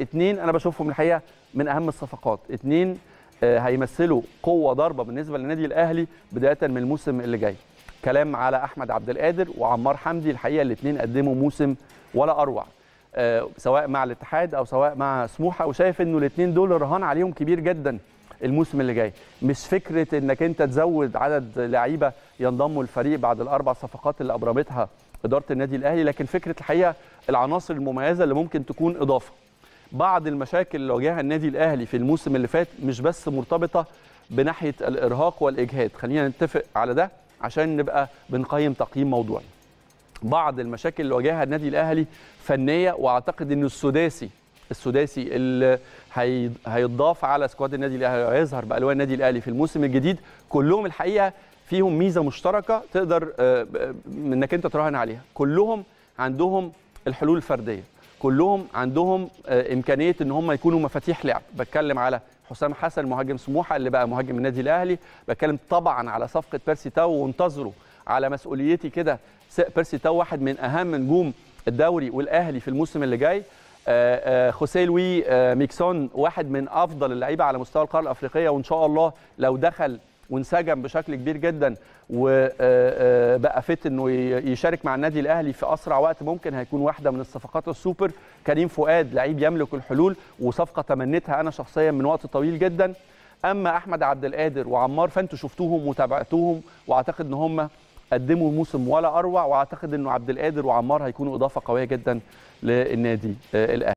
اثنين انا بشوفهم الحقيقه من اهم الصفقات اثنين آه، هيمثلوا قوه ضاربه بالنسبه للنادي الاهلي بدايه من الموسم اللي جاي كلام على احمد عبد القادر وعمار حمدي الحقيقه الاثنين قدموا موسم ولا اروع آه، سواء مع الاتحاد او سواء مع سموحه وشايف انه الاثنين دول رهان عليهم كبير جدا الموسم اللي جاي مش فكره انك انت تزود عدد لعيبه ينضموا الفريق بعد الاربع صفقات اللي ابرمتها اداره النادي الاهلي لكن فكره الحقيقه العناصر المميزه اللي ممكن تكون اضافه بعض المشاكل اللي واجهها النادي الاهلي في الموسم اللي فات مش بس مرتبطه بناحيه الارهاق والاجهاد خلينا نتفق على ده عشان نبقى بنقيم تقييم موضوعي بعض المشاكل اللي واجهها النادي الاهلي فنيه واعتقد ان السداسي السداسي اللي هيتضاف على سكواد النادي الاهلي ويظهر بالوان النادي الاهلي في الموسم الجديد كلهم الحقيقه فيهم ميزه مشتركه تقدر آه، انك انت تراهن عليها كلهم عندهم الحلول الفرديه كلهم عندهم آه، امكانيه ان هم يكونوا مفاتيح لعب بتكلم على حسام حسن مهاجم سموحه اللي بقى مهاجم النادي الاهلي بتكلم طبعا على صفقه بيرسي تاو وانتظروا على مسؤوليتي كده بيرسي تاو واحد من اهم نجوم الدوري والاهلي في الموسم اللي جاي آه، آه، خوسيه لوي ميكسون واحد من افضل اللعيبه على مستوى القاره الافريقيه وان شاء الله لو دخل وانسجم بشكل كبير جدا وبقى آه، آه، فت انه يشارك مع النادي الاهلي في اسرع وقت ممكن هيكون واحده من الصفقات السوبر كريم فؤاد لعيب يملك الحلول وصفقه تمنيتها انا شخصيا من وقت طويل جدا اما احمد عبد القادر وعمار فانتوا شفتوهم وتابعتوهم واعتقد ان هم قدموا موسم ولا اروع واعتقد انه عبد القادر وعمار هيكونوا اضافه قويه جدا للنادي آه، الاهلي